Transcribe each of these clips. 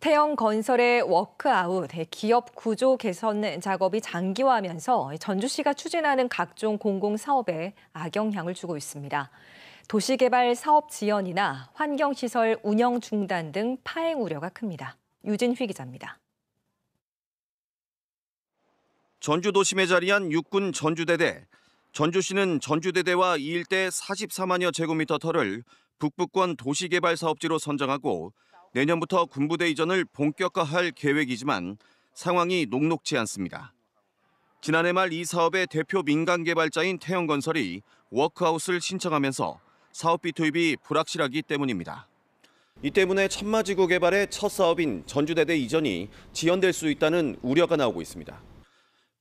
태형 건설의 워크아웃, 예, 기업 구조 개선 작업이 장기화하면서 전주시가 추진하는 각종 공공사업에 악영향을 주고 있습니다. 도시개발 사업 지연이나 환경시설 운영 중단 등 파행 우려가 큽니다. 유진휘 기자입니다. 전주 도심에 자리한 육군 전주대대. 전주시는 전주대대와 이 일대 44만여 제곱미터 터를 북부권 도시개발 사업지로 선정하고 내년부터 군부대 이전을 본격화할 계획이지만 상황이 녹록지 않습니다. 지난해 말 이 사업의 대표 민간 개발자인 태영건설이 워크아웃을 신청하면서 사업비 투입이 불확실하기 때문입니다. 이 때문에 천마지구 개발의 첫 사업인 전주대대 이전이 지연될 수 있다는 우려가 나오고 있습니다.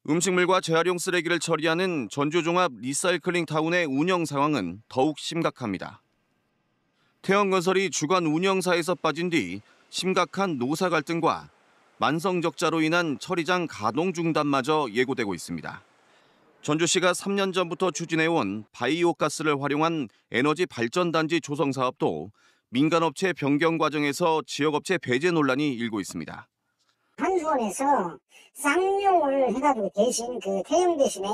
음식물과 재활용 쓰레기를 처리하는 전주종합 리사이클링 타운의 운영 상황은 더욱 심각합니다. 태형건설이 주간 운영사에서 빠진 뒤 심각한 노사 갈등과 만성 적자로 인한 처리장 가동 중단마저 예고되고 있습니다. 전주시가 3년 전부터 추진해온 바이오가스를 활용한 에너지 발전단지 조성 사업도 민간업체 변경 과정에서 지역업체 배제 논란이 일고 있습니다. 한수에서 쌍용을 해가지고 대신 그 태형 대신에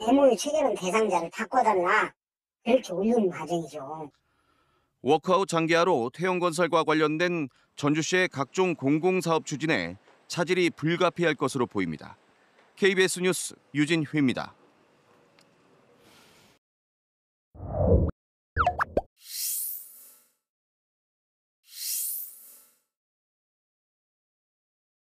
MOU 체결은 대상자를 바꿔달라 그렇게 올린 과정이죠. 워크아웃 장기화로 태형건설과 관련된 전주시의 각종 공공사업 추진에 차질이 불가피할 것으로 보입니다. KBS 뉴스 유진휘입니다.